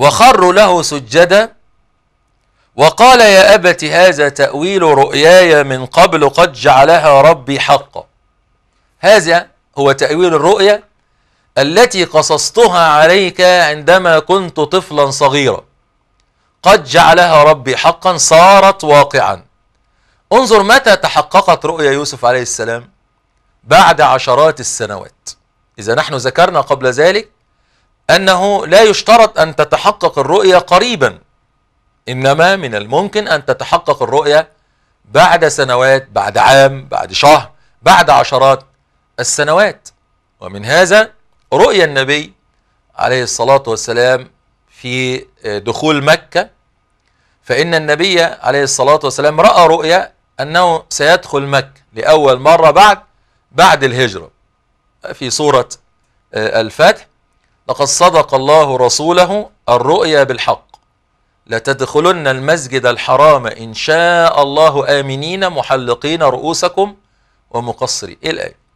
وخروا له سجدا وقال يا أبت هذا تأويل رؤياي من قبل قد جعلها ربي حقا هذا هو تأويل الرؤيا التي قصصتها عليك عندما كنت طفلا صغيرا قد جعلها ربي حقا صارت واقعا انظر متى تحققت رؤيا يوسف عليه السلام بعد عشرات السنوات إذا نحن ذكرنا قبل ذلك أنه لا يشترط أن تتحقق الرؤية قريبا إنما من الممكن أن تتحقق الرؤية بعد سنوات بعد عام بعد شهر بعد عشرات السنوات ومن هذا رؤية النبي عليه الصلاة والسلام في آه، دخول مكة فإن النبي عليه الصلاة والسلام رأى رؤيا أنه سيدخل مكة لأول مرة بعد بعد الهجرة في سورة آه، الفتح لقد صدق الله رسوله الرؤيا بالحق لتدخلن المسجد الحرام إن شاء الله آمنين محلقين رؤوسكم ومقصرين إيه الآية